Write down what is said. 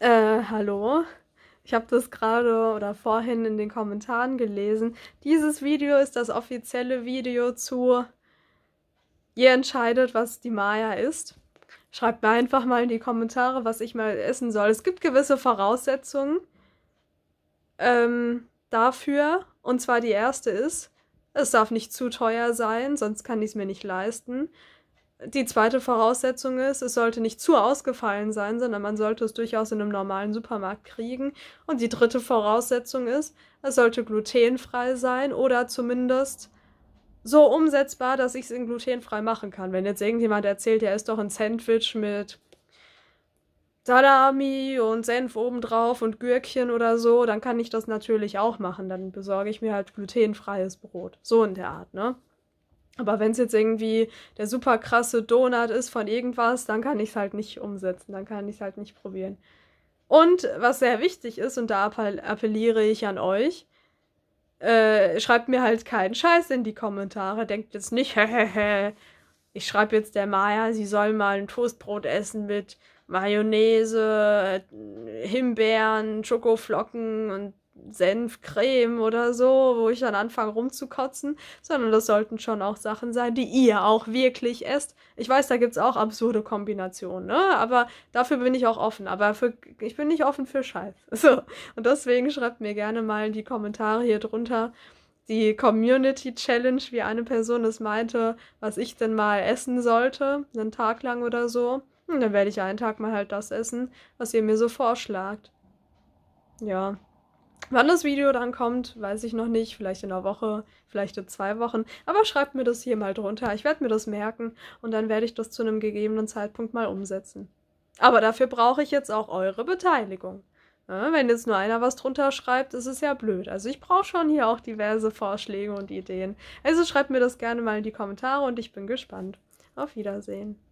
Äh, hallo? Ich habe das gerade oder vorhin in den Kommentaren gelesen. Dieses Video ist das offizielle Video zu Ihr entscheidet, was die Maya ist. Schreibt mir einfach mal in die Kommentare, was ich mal essen soll. Es gibt gewisse Voraussetzungen ähm, dafür. Und zwar die erste ist, es darf nicht zu teuer sein, sonst kann ich es mir nicht leisten die zweite Voraussetzung ist, es sollte nicht zu ausgefallen sein, sondern man sollte es durchaus in einem normalen Supermarkt kriegen. Und die dritte Voraussetzung ist, es sollte glutenfrei sein oder zumindest so umsetzbar, dass ich es in glutenfrei machen kann. Wenn jetzt irgendjemand erzählt, er isst doch ein Sandwich mit Salami und Senf obendrauf und Gürkchen oder so, dann kann ich das natürlich auch machen. Dann besorge ich mir halt glutenfreies Brot. So in der Art, ne? Aber wenn es jetzt irgendwie der super krasse Donut ist von irgendwas, dann kann ich es halt nicht umsetzen, dann kann ich es halt nicht probieren. Und was sehr wichtig ist, und da appelliere ich an euch, äh, schreibt mir halt keinen Scheiß in die Kommentare. Denkt jetzt nicht, ich schreibe jetzt der Maya, sie soll mal ein Toastbrot essen mit Mayonnaise, äh, Himbeeren, Schokoflocken und Senfcreme oder so, wo ich dann anfange rumzukotzen, sondern das sollten schon auch Sachen sein, die ihr auch wirklich esst. Ich weiß, da gibt es auch absurde Kombinationen, ne? Aber dafür bin ich auch offen. Aber für, ich bin nicht offen für Scheiß. So. Und deswegen schreibt mir gerne mal in die Kommentare hier drunter die Community Challenge, wie eine Person es meinte, was ich denn mal essen sollte, einen Tag lang oder so. Und hm, dann werde ich einen Tag mal halt das essen, was ihr mir so vorschlagt. Ja. Wann das Video dann kommt, weiß ich noch nicht. Vielleicht in einer Woche, vielleicht in zwei Wochen. Aber schreibt mir das hier mal drunter. Ich werde mir das merken und dann werde ich das zu einem gegebenen Zeitpunkt mal umsetzen. Aber dafür brauche ich jetzt auch eure Beteiligung. Ja, wenn jetzt nur einer was drunter schreibt, ist es ja blöd. Also ich brauche schon hier auch diverse Vorschläge und Ideen. Also schreibt mir das gerne mal in die Kommentare und ich bin gespannt. Auf Wiedersehen.